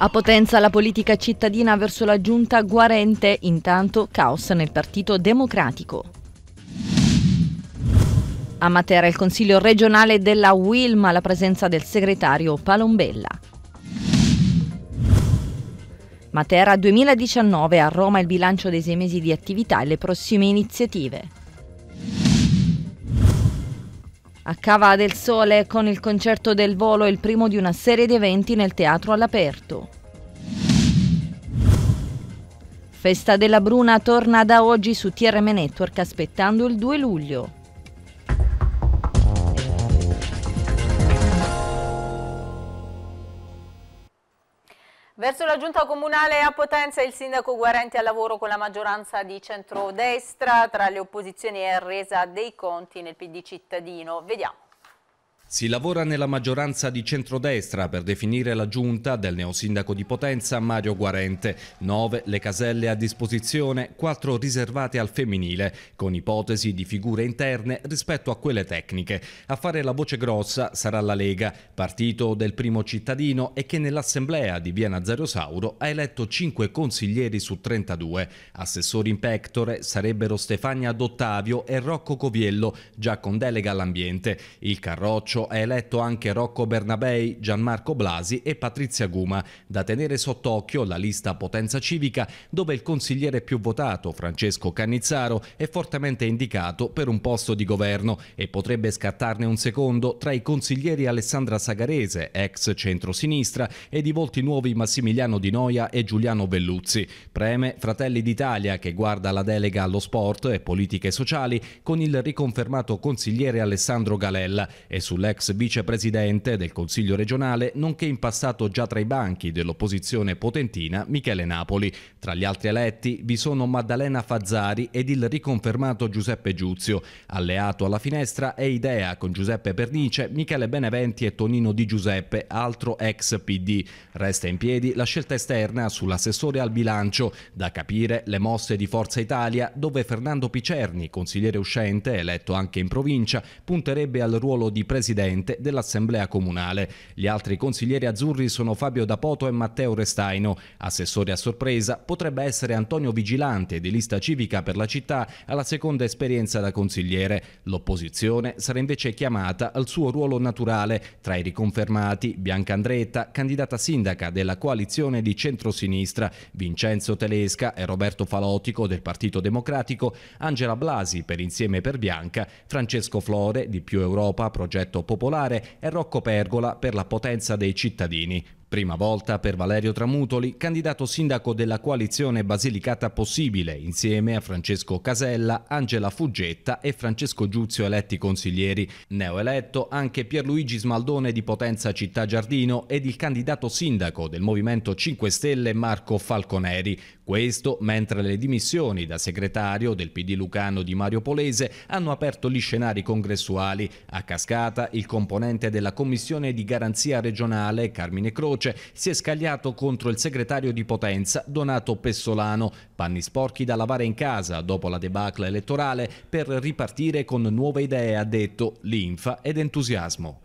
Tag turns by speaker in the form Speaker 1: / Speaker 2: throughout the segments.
Speaker 1: A Potenza la politica cittadina verso la giunta guarente, intanto caos nel Partito Democratico. A Matera il Consiglio regionale della Wilma, la presenza del segretario Palombella. Matera 2019, a Roma il bilancio dei sei mesi di attività e le prossime iniziative. a Cava del Sole con il concerto del volo, il primo di una serie di eventi nel teatro all'aperto. Festa della Bruna torna da oggi su TRM Network aspettando il 2 luglio.
Speaker 2: Verso la giunta comunale a Potenza il sindaco Guarenti al lavoro con la maggioranza di centrodestra, tra le opposizioni è resa dei conti nel PD cittadino. Vediamo.
Speaker 3: Si lavora nella maggioranza di centrodestra per definire la giunta del neosindaco di Potenza Mario Guarente. Nove le caselle a disposizione, quattro riservate al femminile, con ipotesi di figure interne rispetto a quelle tecniche. A fare la voce grossa sarà la Lega, partito del primo cittadino e che nell'assemblea di Viena Zerosauro ha eletto 5 consiglieri su 32. Assessori in pectore sarebbero Stefania Dottavio e Rocco Coviello, già con delega all'ambiente. Il carroccio Calcio ha eletto anche Rocco Bernabei, Gianmarco Blasi e Patrizia Guma. Da tenere sott'occhio la lista Potenza Civica, dove il consigliere più votato, Francesco Cannizzaro, è fortemente indicato per un posto di governo e potrebbe scattarne un secondo tra i consiglieri Alessandra Sagarese, ex centrosinistra, ed i volti nuovi Massimiliano Di Noia e Giuliano Velluzzi. Preme Fratelli d'Italia che guarda la delega allo sport e politiche sociali con il riconfermato consigliere Alessandro Galella e sulle l'ex vicepresidente del Consiglio regionale, nonché in passato già tra i banchi dell'opposizione potentina Michele Napoli. Tra gli altri eletti vi sono Maddalena Fazzari ed il riconfermato Giuseppe Giuzio. Alleato alla finestra è Idea con Giuseppe Pernice, Michele Beneventi e Tonino Di Giuseppe, altro ex PD. Resta in piedi la scelta esterna sull'assessore al bilancio, da capire le mosse di Forza Italia, dove Fernando Picerni, consigliere uscente, eletto anche in provincia, punterebbe al ruolo di presidente presidente dell'Assemblea Comunale. Gli altri consiglieri azzurri sono Fabio Dapoto e Matteo Restaino. Assessore a sorpresa potrebbe essere Antonio Vigilante di lista civica per la città alla seconda esperienza da consigliere. L'opposizione sarà invece chiamata al suo ruolo naturale. Tra i riconfermati Bianca Andretta, candidata sindaca della coalizione di centrosinistra, Vincenzo Telesca e Roberto Falotico del Partito Democratico, Angela Blasi per Insieme per Bianca, Francesco Flore di Più Europa, progetto Popolare e Rocco Pergola per la potenza dei cittadini. Prima volta per Valerio Tramutoli, candidato sindaco della coalizione Basilicata Possibile, insieme a Francesco Casella, Angela Fuggetta e Francesco Giuzio eletti consiglieri. Neoeletto anche Pierluigi Smaldone di Potenza Città Giardino ed il candidato sindaco del Movimento 5 Stelle Marco Falconeri. Questo mentre le dimissioni da segretario del PD Lucano di Mario Polese hanno aperto gli scenari congressuali. A cascata il componente della Commissione di Garanzia Regionale, Carmine Croce, si è scagliato contro il segretario di Potenza, Donato Pessolano. Panni sporchi da lavare in casa dopo la debacle elettorale per ripartire con nuove idee, ha detto, linfa ed entusiasmo.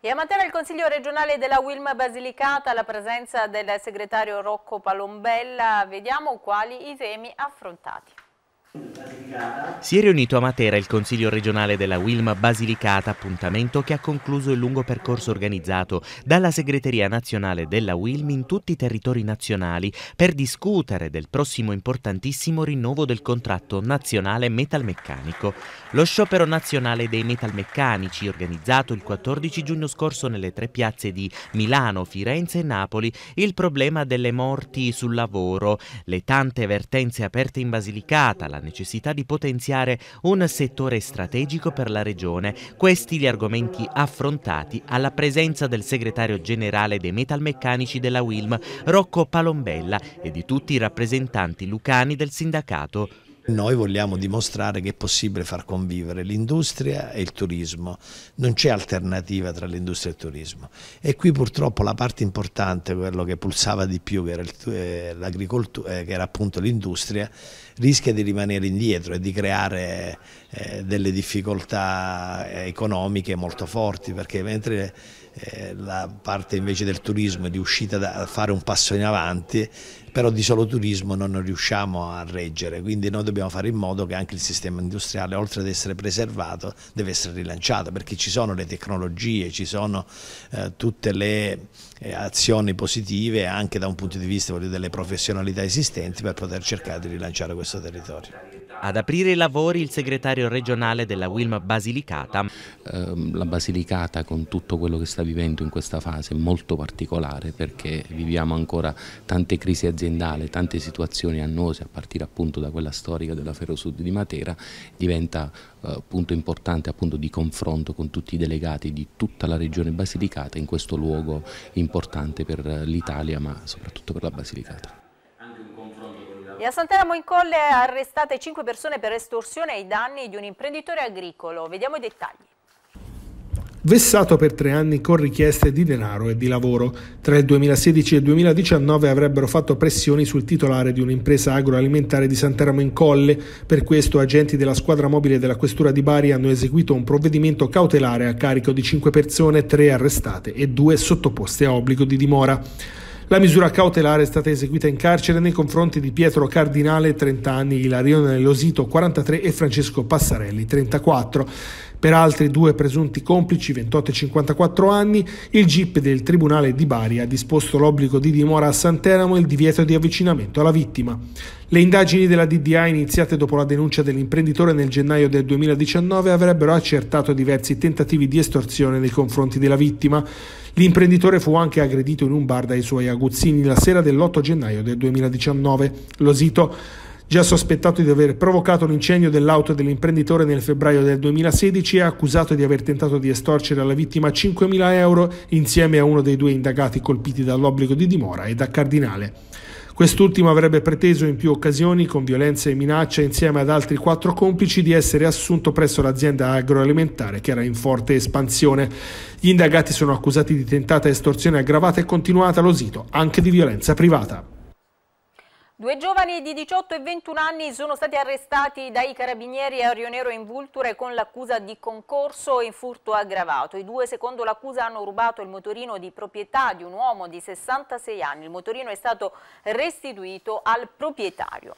Speaker 2: E a Matera il Consiglio regionale della Wilma Basilicata, alla presenza del segretario Rocco Palombella, vediamo quali i temi affrontati.
Speaker 4: Si è riunito a Matera il Consiglio regionale della Wilm Basilicata, appuntamento che ha concluso il lungo percorso organizzato dalla Segreteria nazionale della Wilm in tutti i territori nazionali per discutere del prossimo importantissimo rinnovo del contratto nazionale metalmeccanico. Lo sciopero nazionale dei metalmeccanici, organizzato il 14 giugno scorso nelle tre piazze di Milano, Firenze e Napoli, il problema delle morti sul lavoro, le tante vertenze aperte in Basilicata, la la necessità di potenziare un settore strategico per la regione. Questi gli argomenti affrontati alla presenza del segretario generale dei metalmeccanici della Wilm, Rocco Palombella, e di tutti i rappresentanti lucani del sindacato. Noi vogliamo dimostrare che è possibile far convivere l'industria e il turismo, non c'è alternativa tra
Speaker 5: l'industria e il turismo e qui purtroppo la parte importante, quello che pulsava di più che era, eh, l'agricoltura, eh, che era appunto l'industria, rischia di rimanere indietro e di creare eh, delle difficoltà eh, economiche molto forti perché mentre eh, la parte invece del turismo è riuscita a fare un passo in avanti però di solo turismo non riusciamo a reggere, quindi noi dobbiamo fare in modo che anche il sistema industriale, oltre ad essere preservato, deve essere rilanciato, perché ci sono le tecnologie, ci sono eh, tutte le eh, azioni positive anche da un punto di vista delle professionalità esistenti per poter cercare di rilanciare questo questo territorio.
Speaker 4: Ad aprire i lavori il segretario regionale della Wilma Basilicata. Ehm, la Basilicata con tutto quello che sta vivendo in questa fase è molto particolare perché viviamo ancora tante crisi aziendali, tante situazioni annose a partire appunto da quella storica della Ferrosud di Matera, diventa eh, punto importante appunto di confronto con tutti i delegati di tutta la regione Basilicata in questo luogo importante per eh, l'Italia ma soprattutto per la Basilicata.
Speaker 2: E a Santeramo in Colle arrestate 5 persone per estorsione ai danni di un imprenditore agricolo. Vediamo i dettagli.
Speaker 6: Vessato per tre anni con richieste di denaro e di lavoro, tra il 2016 e il 2019 avrebbero fatto pressioni sul titolare di un'impresa agroalimentare di Santeramo in Colle. Per questo agenti della squadra mobile della Questura di Bari hanno eseguito un provvedimento cautelare a carico di cinque persone, tre arrestate e due sottoposte a obbligo di dimora. La misura cautelare è stata eseguita in carcere nei confronti di Pietro Cardinale, 30 anni, Ilarione Losito, 43 e Francesco Passarelli, 34. Per altri due presunti complici, 28 e 54 anni, il GIP del Tribunale di Bari ha disposto l'obbligo di dimora a Santeramo e il divieto di avvicinamento alla vittima. Le indagini della DDA iniziate dopo la denuncia dell'imprenditore nel gennaio del 2019 avrebbero accertato diversi tentativi di estorsione nei confronti della vittima. L'imprenditore fu anche aggredito in un bar dai suoi aguzzini la sera dell'8 gennaio del 2019. Lo sito già sospettato di aver provocato l'incendio dell'auto dell'imprenditore nel febbraio del 2016 è accusato di aver tentato di estorcere alla vittima 5.000 euro insieme a uno dei due indagati colpiti dall'obbligo di dimora e da Cardinale. Quest'ultimo avrebbe preteso in più occasioni, con violenza e minaccia, insieme ad altri quattro complici, di essere assunto presso l'azienda agroalimentare che era in forte espansione. Gli indagati sono accusati di tentata estorsione aggravata e continuata lo sito, anche di violenza privata.
Speaker 2: Due giovani di 18 e 21 anni sono stati arrestati dai carabinieri a Rionero in Vulture con l'accusa di concorso e furto aggravato. I due, secondo l'accusa, hanno rubato il motorino di proprietà di un uomo di 66 anni. Il motorino è stato restituito al proprietario.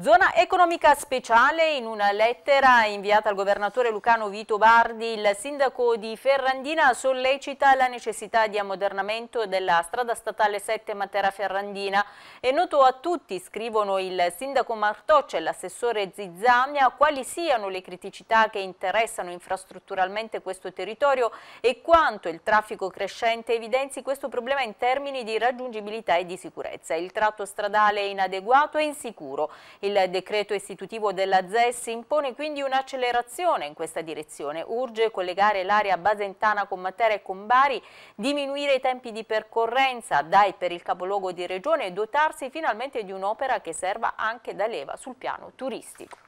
Speaker 2: Zona economica speciale, in una lettera inviata al governatore lucano Vito Bardi, il sindaco di Ferrandina sollecita la necessità di ammodernamento della strada statale 7 Matera-Ferrandina. È noto a tutti, scrivono il sindaco Martoccia e l'assessore Zizzania, quali siano le criticità che interessano infrastrutturalmente questo territorio e quanto il traffico crescente evidenzi questo problema in termini di raggiungibilità e di sicurezza. Il tratto stradale è inadeguato e insicuro. Il il decreto istitutivo della ZES impone quindi un'accelerazione in questa direzione. Urge collegare l'area basentana con Matera e con Bari, diminuire i tempi di percorrenza, dai per il capoluogo di regione e dotarsi finalmente di un'opera che serva anche da leva sul piano turistico.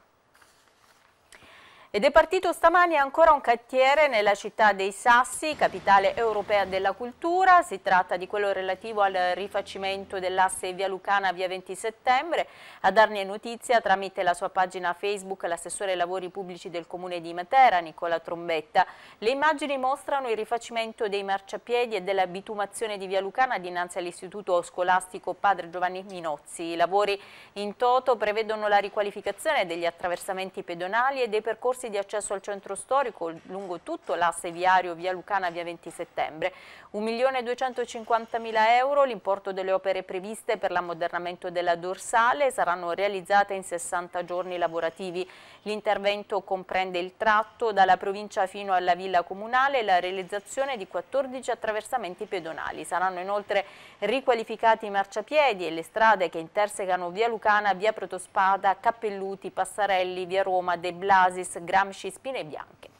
Speaker 2: Ed è partito stamani ancora un cantiere nella città dei Sassi, capitale europea della cultura. Si tratta di quello relativo al rifacimento dell'asse Via Lucana via 20 settembre. A darne notizia tramite la sua pagina Facebook l'assessore ai lavori pubblici del comune di Matera, Nicola Trombetta. Le immagini mostrano il rifacimento dei marciapiedi e della bitumazione di Via Lucana dinanzi all'istituto scolastico Padre Giovanni Minozzi. I lavori in toto prevedono la riqualificazione degli attraversamenti pedonali e dei percorsi percorsi di accesso al centro storico lungo tutto l'asse viario via Lucana via 20 settembre, 1.250.000 euro l'importo delle opere previste per l'ammodernamento della dorsale saranno realizzate in 60 giorni lavorativi. L'intervento comprende il tratto dalla provincia fino alla villa comunale e la realizzazione di 14 attraversamenti pedonali. Saranno inoltre riqualificati i marciapiedi e le strade che intersecano via Lucana, via Protospada, Cappelluti, Passarelli, via Roma, De Blasis, Gramsci Spine Bianche.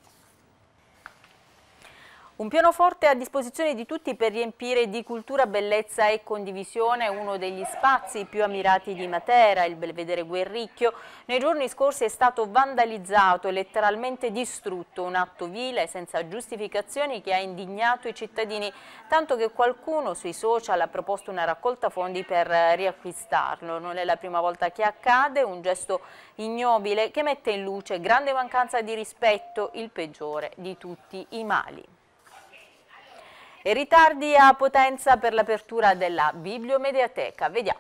Speaker 2: Un pianoforte a disposizione di tutti per riempire di cultura, bellezza e condivisione uno degli spazi più ammirati di Matera, il Belvedere Guerricchio. Nei giorni scorsi è stato vandalizzato e letteralmente distrutto, un atto vile senza giustificazioni che ha indignato i cittadini, tanto che qualcuno sui social ha proposto una raccolta fondi per eh, riacquistarlo. Non è la prima volta che accade, un gesto ignobile che mette in luce grande mancanza di rispetto, il peggiore di tutti i mali. E ritardi a Potenza per l'apertura della bibliomediateca. Vediamo.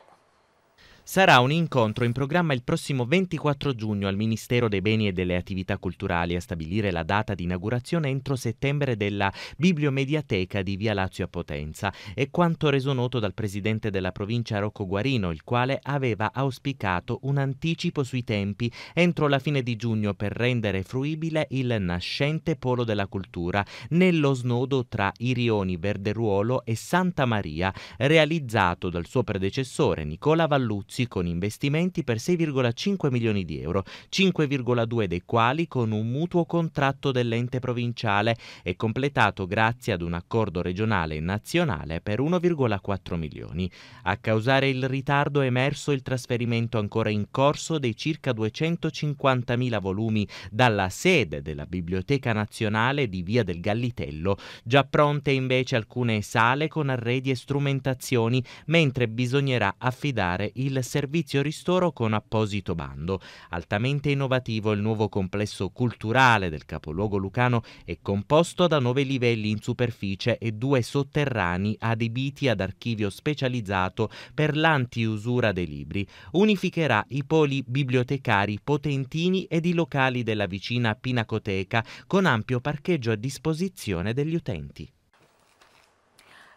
Speaker 4: Sarà un incontro in programma il prossimo 24 giugno al Ministero dei Beni e delle Attività Culturali a stabilire la data di inaugurazione entro settembre della Bibliomediateca di Via Lazio a Potenza. È quanto reso noto dal presidente della provincia Rocco Guarino, il quale aveva auspicato un anticipo sui tempi entro la fine di giugno per rendere fruibile il nascente polo della cultura nello snodo tra Irioni Verderuolo e Santa Maria, realizzato dal suo predecessore Nicola Valluzzi Saluzzi con investimenti per 6,5 milioni di euro, 5,2 dei quali con un mutuo contratto dell'ente provinciale e completato grazie ad un accordo regionale e nazionale per 1,4 milioni. A causare il ritardo è emerso il trasferimento ancora in corso dei circa 250.000 volumi dalla sede della Biblioteca Nazionale di Via del Gallitello, già pronte invece alcune sale con arredi e strumentazioni, mentre bisognerà affidare il servizio ristoro con apposito bando. Altamente innovativo il nuovo complesso culturale del capoluogo lucano è composto da nove livelli in superficie e due sotterranei adibiti ad archivio specializzato per l'antiusura dei libri. Unificherà i poli bibliotecari potentini ed i locali della vicina Pinacoteca con ampio parcheggio a disposizione degli utenti.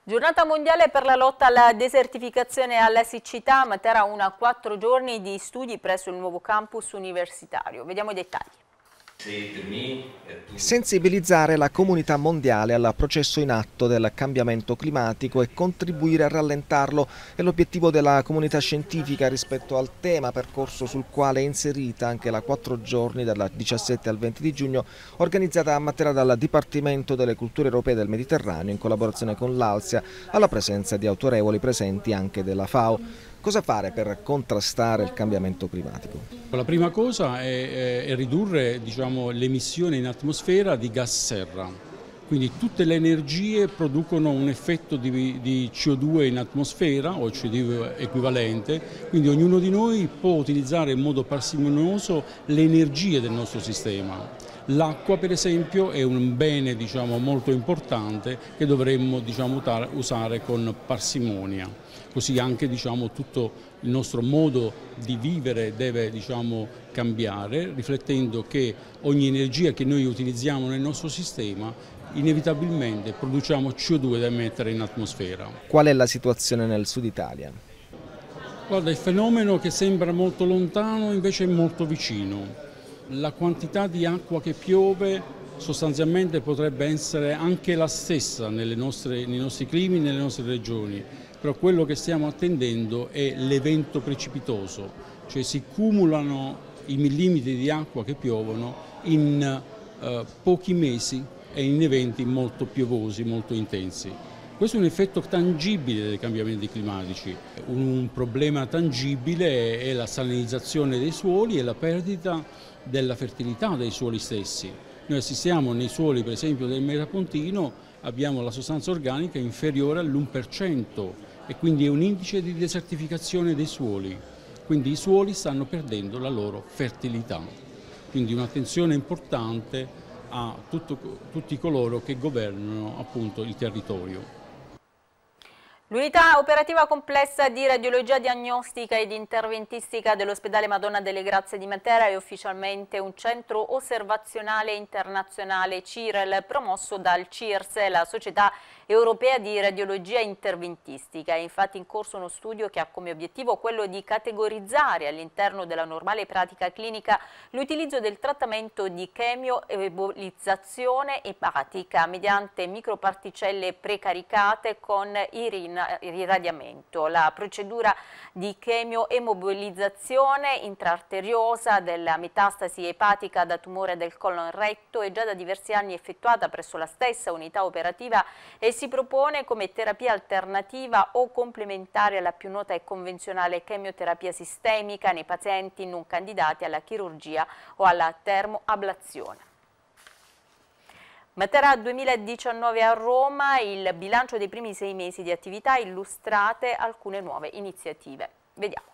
Speaker 2: Giornata mondiale per la lotta alla desertificazione e alla siccità, Matera una quattro giorni di studi presso il nuovo campus universitario. Vediamo i dettagli.
Speaker 5: Sensibilizzare la comunità mondiale al processo in atto del cambiamento climatico e contribuire a rallentarlo è l'obiettivo della comunità scientifica rispetto al tema percorso sul quale è inserita anche la 4 giorni dal 17 al 20 di giugno organizzata a Matera dal Dipartimento delle Culture Europee del Mediterraneo in collaborazione con l'Alsia alla presenza di autorevoli presenti anche della FAO. Cosa fare per contrastare il cambiamento climatico?
Speaker 7: La prima cosa è, eh, è ridurre diciamo, l'emissione in atmosfera di gas serra. Quindi tutte le energie producono un effetto di, di, CO2 in atmosfera o CO2 equivalente, quindi ognuno di noi può utilizzare in modo parsimonioso le energie del nostro sistema. L'acqua per esempio è un bene diciamo, molto importante che dovremmo diciamo, usare con parsimonia così anche diciamo, tutto il nostro modo di vivere deve diciamo, cambiare, riflettendo che ogni energia che noi utilizziamo nel nostro sistema inevitabilmente produciamo CO2 da emettere in atmosfera. Qual è la situazione nel sud Italia? Guarda, il fenomeno che sembra molto lontano invece è molto vicino. La quantità di acqua che piove sostanzialmente potrebbe essere anche la stessa nostre, nei nostri climi, nelle nostre regioni però quello che stiamo attendendo è l'evento precipitoso, cioè si cumulano i millimetri di acqua che piovono in eh, pochi mesi e in eventi molto piovosi, molto intensi. Questo è un effetto tangibile dei cambiamenti climatici, un problema tangibile è la salinizzazione dei suoli e la perdita della fertilità dei suoli stessi. Noi assistiamo nei suoli per esempio del Metapontino abbiamo la sostanza organica inferiore all'1% e quindi è un indice di desertificazione dei suoli, quindi i suoli stanno perdendo la loro fertilità. Quindi un'attenzione importante a tutto, tutti coloro che governano appunto il territorio.
Speaker 2: L'unità operativa complessa di radiologia diagnostica ed interventistica dell'ospedale Madonna delle Grazie di Matera è ufficialmente un centro osservazionale internazionale CIREL promosso dal CIRS, la società europea di radiologia interventistica. È infatti in corso uno studio che ha come obiettivo quello di categorizzare all'interno della normale pratica clinica l'utilizzo del trattamento di chemioebolizzazione epatica mediante microparticelle precaricate con irradiamento. La procedura di chemioemobilizzazione intraarteriosa della metastasi epatica da tumore del colon retto è già da diversi anni effettuata presso la stessa unità operativa e si propone come terapia alternativa o complementare alla più nota e convenzionale chemioterapia sistemica nei pazienti non candidati alla chirurgia o alla termoablazione. Matera 2019 a Roma, il bilancio dei primi sei mesi di attività illustrate alcune nuove iniziative. Vediamo.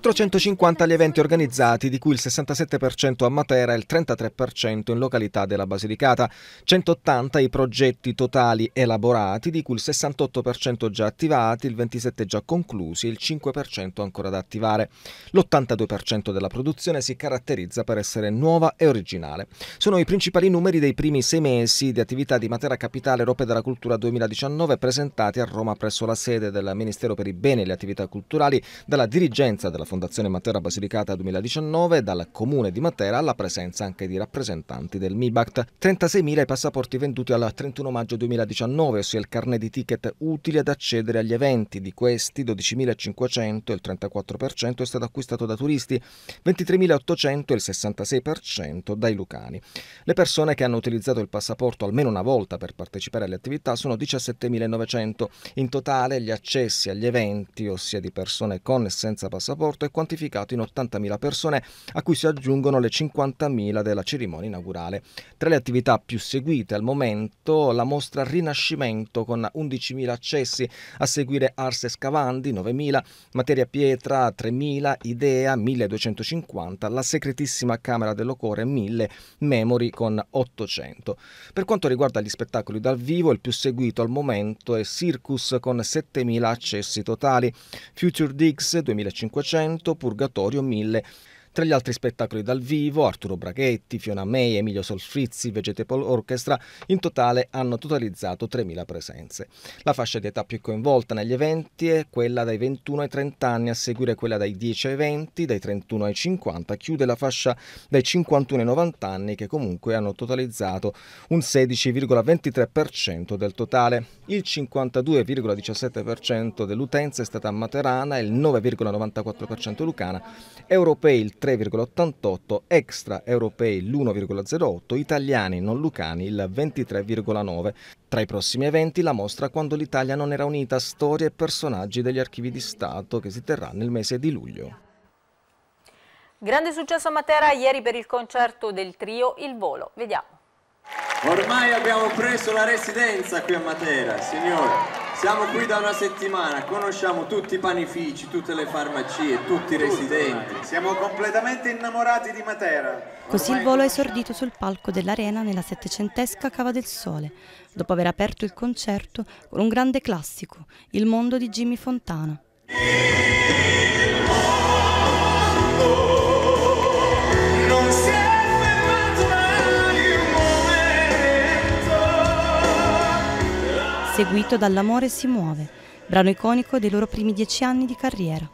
Speaker 5: 450 gli eventi organizzati, di cui il 67% a Matera e il 33% in località della Basilicata, 180 i progetti totali elaborati, di cui il 68% già attivati, il 27% già conclusi e il 5% ancora da attivare. L'82% della produzione si caratterizza per essere nuova e originale. Sono i principali numeri dei primi sei mesi di attività di Matera Capitale Europea della Cultura 2019 presentati a Roma presso la sede del Ministero per i Beni e le Attività Culturali dalla dirigenza della dalla Fondazione Matera Basilicata 2019 dal Comune di Matera alla presenza anche di rappresentanti del MIBACT. 36.000 i passaporti venduti al 31 maggio 2019, ossia il carnet di ticket utile ad accedere agli eventi. Di questi 12.500, il 34%, è stato acquistato da turisti, 23.800, il 66% dai lucani. Le persone che hanno utilizzato il passaporto almeno una volta per partecipare alle attività sono 17.900. In totale gli accessi agli eventi, ossia di persone con e senza passaporto, morto è quantificato in 80.000 persone, a cui si aggiungono le 50.000 della cerimonia inaugurale. Tra le attività più seguite al momento la mostra Rinascimento con 11.000 accessi, a seguire Arse Scavandi 9.000, Materia Pietra 3.000, Idea 1.250, La Segretissima Camera dello Core 1.000, Memory con 800. Per quanto riguarda gli spettacoli dal vivo, il più seguito al momento è Circus con 7.000 accessi totali, Future Digs 2.500, 100, Purgatorio 1000. Tra gli altri spettacoli dal vivo, Arturo Braghetti, Fiona May, Emilio Solfrizzi, Vegetable Orchestra, in totale hanno totalizzato 3.000 presenze. La fascia di età più coinvolta negli eventi è quella dai 21 ai 30 anni, a seguire quella dai 10 ai 20, dai 31 ai 50, chiude la fascia dai 51 ai 90 anni che comunque hanno totalizzato un 16,23% del totale. Il 52,17% dell'utenza è stata materana, il 9,94% lucana, europei il 3,88, extra europei l'1,08, italiani non lucani il 23,9. Tra i prossimi eventi la mostra Quando l'Italia non era unita, storie e personaggi degli archivi di Stato che si terrà nel mese di luglio.
Speaker 2: Grande successo a Matera ieri per il concerto del trio Il Volo. Vediamo.
Speaker 3: Ormai abbiamo preso la residenza qui a Matera, signore. Siamo qui da una settimana, conosciamo tutti i panifici, tutte le farmacie, tutti i residenti. Siamo completamente innamorati di Matera.
Speaker 8: Così il volo è esordito sul palco dell'arena nella settecentesca Cava del Sole, dopo aver aperto il concerto con un grande classico, Il mondo di Jimmy Fontana. Il mondo. seguito dall'amore si muove, brano iconico dei loro primi dieci anni di carriera.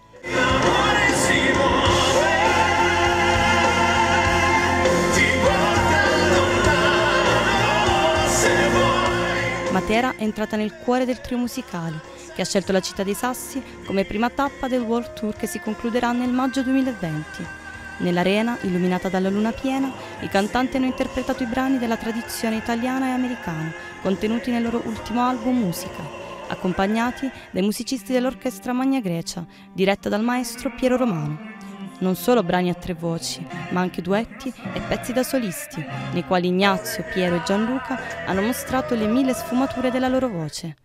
Speaker 8: Matera è entrata nel cuore del trio musicale, che ha scelto la città dei Sassi come prima tappa del World Tour che si concluderà nel maggio 2020. Nell'arena, illuminata dalla luna piena, i cantanti hanno interpretato i brani della tradizione italiana e americana, contenuti nel loro ultimo album Musica, accompagnati dai musicisti dell'Orchestra Magna Grecia, diretta dal maestro Piero Romano. Non solo brani a tre voci, ma anche duetti e pezzi da solisti, nei quali Ignazio, Piero e Gianluca hanno mostrato le mille sfumature della loro voce.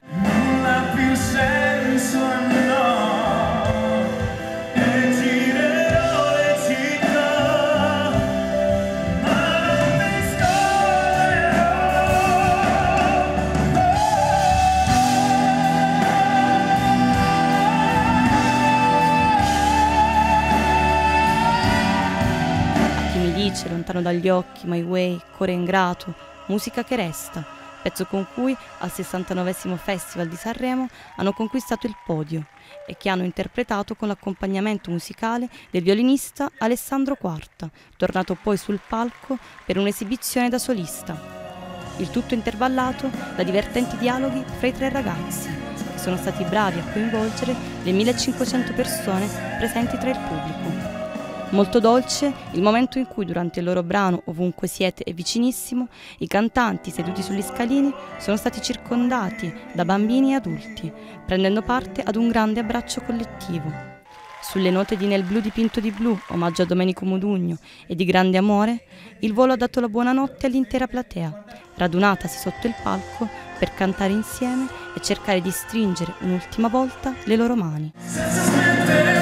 Speaker 8: lontano dagli occhi, My Way, Core Ingrato, Musica che resta, pezzo con cui al 69 Festival di Sanremo hanno conquistato il podio e che hanno interpretato con l'accompagnamento musicale del violinista Alessandro Quarta, tornato poi sul palco per un'esibizione da solista. Il tutto intervallato da divertenti dialoghi fra i tre ragazzi, che sono stati bravi a coinvolgere le 1500 persone presenti tra il pubblico. Molto dolce il momento in cui durante il loro brano Ovunque siete e vicinissimo, i cantanti seduti sugli scalini sono stati circondati da bambini e adulti, prendendo parte ad un grande abbraccio collettivo. Sulle note di Nel blu dipinto di blu, omaggio a Domenico Modugno, e di Grande Amore, il volo ha dato la buonanotte all'intera platea, radunatasi sotto il palco per cantare insieme e cercare di stringere un'ultima volta le loro mani. Senza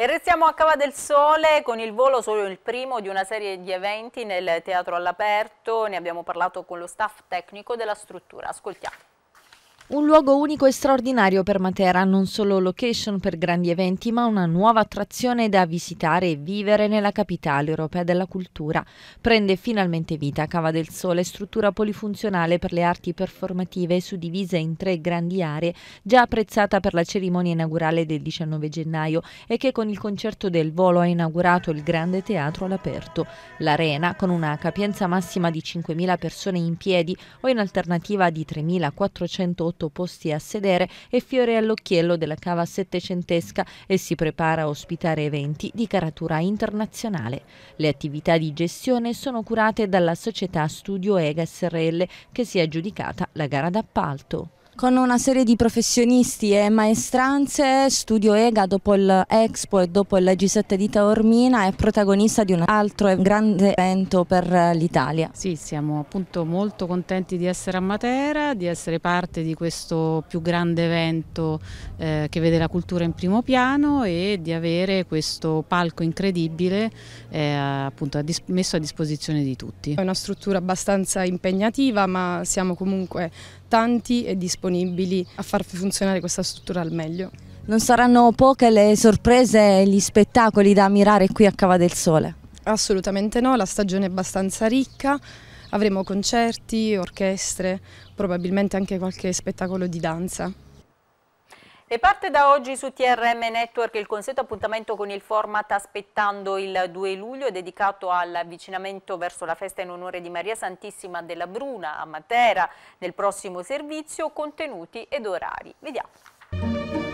Speaker 2: E restiamo a Cava del Sole con il volo solo il primo di una serie di eventi nel teatro all'aperto. Ne abbiamo parlato con lo staff tecnico della struttura. Ascoltiamo.
Speaker 1: Un luogo unico e straordinario per Matera, non solo location per grandi eventi, ma una nuova attrazione da visitare e vivere nella capitale europea della cultura. Prende finalmente vita Cava del Sole, struttura polifunzionale per le arti performative suddivisa in tre grandi aree, già apprezzata per la cerimonia inaugurale del 19 gennaio e che con il concerto del volo ha inaugurato il grande teatro all'aperto. L'arena, con una capienza massima di 5.000 persone in piedi o in alternativa di 3.480 8 posti a sedere e fiore all'occhiello della cava settecentesca e si prepara a ospitare eventi di caratura internazionale. Le attività di gestione sono curate dalla società Studio Ega SRL che si è aggiudicata la gara d'appalto con una serie di professionisti e maestranze, Studio Ega dopo l'Expo e dopo il G7 di Taormina è protagonista di un altro grande evento per l'Italia. Sì, siamo appunto molto contenti di essere a
Speaker 2: Matera, di essere parte di questo più grande evento eh, che vede la cultura in
Speaker 8: primo piano e di avere questo palco incredibile eh, appunto messo a disposizione di tutti. È una struttura abbastanza impegnativa ma siamo comunque tanti e disponibili a far funzionare questa struttura al meglio. Non
Speaker 1: saranno poche le sorprese e gli spettacoli da ammirare qui a Cava del Sole?
Speaker 8: Assolutamente no, la stagione è abbastanza ricca, avremo concerti, orchestre, probabilmente anche qualche spettacolo di danza.
Speaker 2: E parte da oggi su TRM Network il consueto appuntamento con il format Aspettando il 2 luglio dedicato all'avvicinamento verso la festa in onore di Maria Santissima della Bruna a Matera nel prossimo servizio, contenuti ed orari. Vediamo.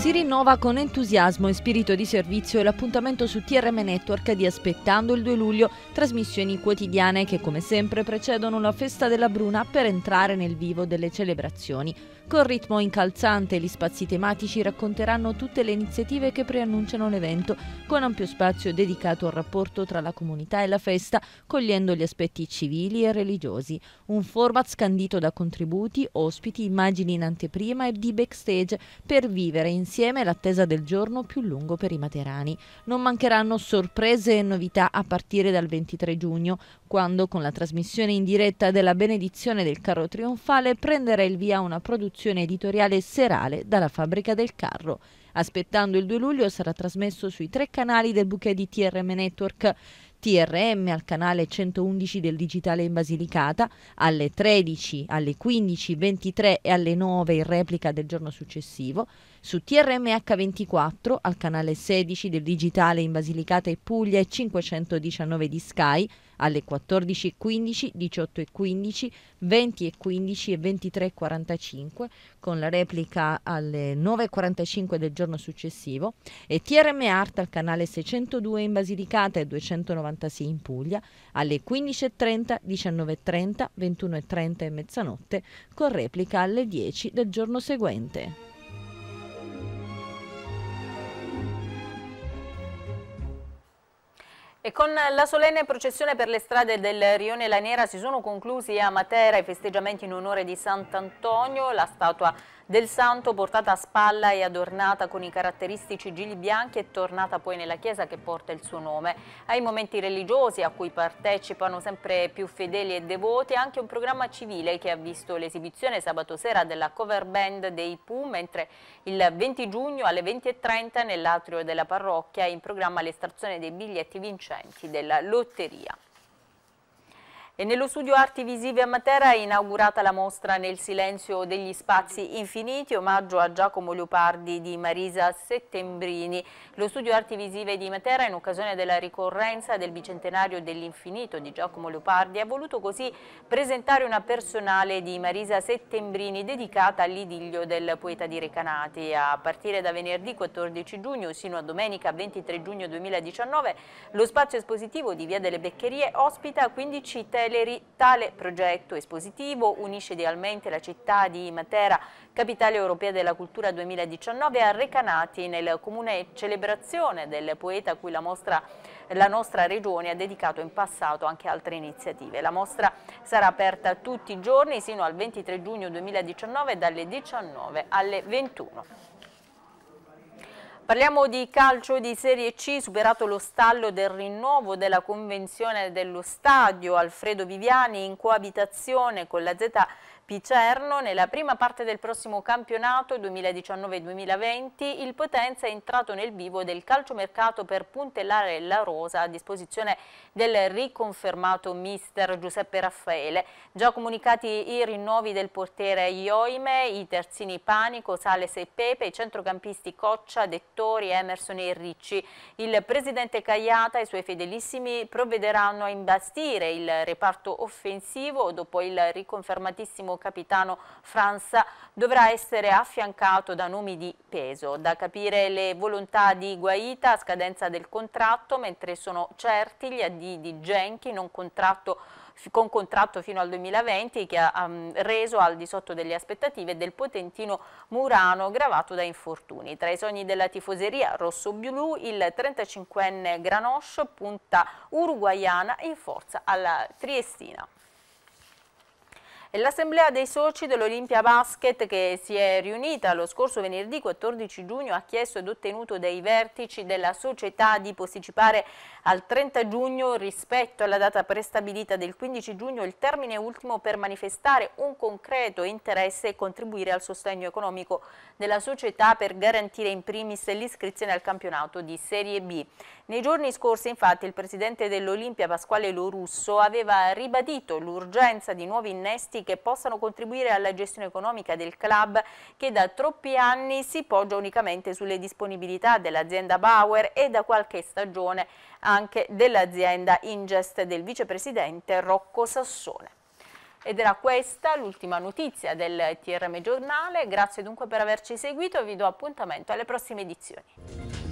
Speaker 1: Si rinnova con entusiasmo e spirito di servizio l'appuntamento su TRM Network di Aspettando il 2 luglio, trasmissioni quotidiane che come sempre precedono la festa della Bruna per entrare nel vivo delle celebrazioni. Con ritmo incalzante gli spazi tematici racconteranno tutte le iniziative che preannunciano l'evento, con ampio spazio dedicato al rapporto tra la comunità e la festa, cogliendo gli aspetti civili e religiosi. Un format scandito da contributi, ospiti, immagini in anteprima e di backstage per vivere insieme insieme l'attesa del giorno più lungo per i materani. Non mancheranno sorprese e novità a partire dal 23 giugno, quando con la trasmissione in diretta della benedizione del carro trionfale prenderà il via una produzione editoriale serale dalla fabbrica del carro. Aspettando il 2 luglio sarà trasmesso sui tre canali del bouquet di TRM Network. TRM al canale 111 del Digitale in Basilicata alle 13, alle 15, 23 e alle 9 in replica del giorno successivo, su TRM h 24 al canale 16 del Digitale in Basilicata e Puglia e 519 di Sky alle 14.15, 18.15, 20.15 e 23.45 con la replica alle 9.45 del giorno successivo e TRM Art al canale 602 in Basilicata e 296 in Puglia alle 15.30, 19.30, 21.30 e mezzanotte con replica alle 10 del giorno seguente.
Speaker 2: E con la solenne processione per le strade del Rione Lanera si sono conclusi a Matera i festeggiamenti in onore di Sant'Antonio, la statua del santo portata a spalla e adornata con i caratteristici gigli bianchi è tornata poi nella chiesa che porta il suo nome. Ai momenti religiosi a cui partecipano sempre più fedeli e devoti anche un programma civile che ha visto l'esibizione sabato sera della cover band dei Pooh mentre il 20 giugno alle 20.30 nell'atrio della parrocchia è in programma l'estrazione dei biglietti vincenti della lotteria. E nello studio Arti Visive a Matera è inaugurata la mostra Nel silenzio degli spazi infiniti, omaggio a Giacomo Leopardi di Marisa Settembrini. Lo studio Arti Visive di Matera, in occasione della ricorrenza del bicentenario dell'infinito di Giacomo Leopardi, ha voluto così presentare una personale di Marisa Settembrini dedicata all'idillio del poeta di Recanati. A partire da venerdì 14 giugno sino a domenica 23 giugno 2019, lo spazio espositivo di Via delle Beccherie ospita 15 tele Celeri. Tale progetto espositivo unisce idealmente la città di Matera, capitale europea della cultura 2019, a Recanati nel comune celebrazione del poeta a cui la, mostra, la nostra regione ha dedicato in passato anche altre iniziative. La mostra sarà aperta tutti i giorni sino al 23 giugno 2019 dalle 19 alle 21. Parliamo di calcio di Serie C, superato lo stallo del rinnovo della convenzione dello stadio Alfredo Viviani in coabitazione con la Z Picerno, nella prima parte del prossimo campionato 2019-2020, il Potenza è entrato nel vivo del calciomercato per puntellare la rosa a disposizione del riconfermato mister Giuseppe Raffaele. Già comunicati i rinnovi del portiere Ioime, i terzini Panico, Sales e Pepe, i centrocampisti Coccia, Dettori, Emerson e Ricci. Il presidente Cagliata e i suoi fedelissimi provvederanno a imbastire il reparto offensivo dopo il riconfermatissimo capitano Franza dovrà essere affiancato da nomi di peso. Da capire le volontà di Guaita a scadenza del contratto, mentre sono certi gli addi di Genchi, non contratto con contratto fino al 2020 che ha um, reso al di sotto delle aspettative del potentino Murano gravato da infortuni. Tra i sogni della tifoseria rosso-blu il 35enne Granoscio punta uruguaiana in forza alla Triestina. L'assemblea dei soci dell'Olimpia Basket che si è riunita lo scorso venerdì 14 giugno ha chiesto ed ottenuto dai vertici della società di posticipare al 30 giugno rispetto alla data prestabilita del 15 giugno il termine ultimo per manifestare un concreto interesse e contribuire al sostegno economico della società per garantire in primis l'iscrizione al campionato di Serie B. Nei giorni scorsi infatti il presidente dell'Olimpia Pasquale Lorusso aveva ribadito l'urgenza di nuovi innesti che possano contribuire alla gestione economica del club che da troppi anni si poggia unicamente sulle disponibilità dell'azienda Bauer e da qualche stagione anche dell'azienda Ingest del vicepresidente Rocco Sassone. Ed era questa l'ultima notizia del TRM Giornale, grazie dunque per averci seguito e vi do appuntamento alle prossime edizioni.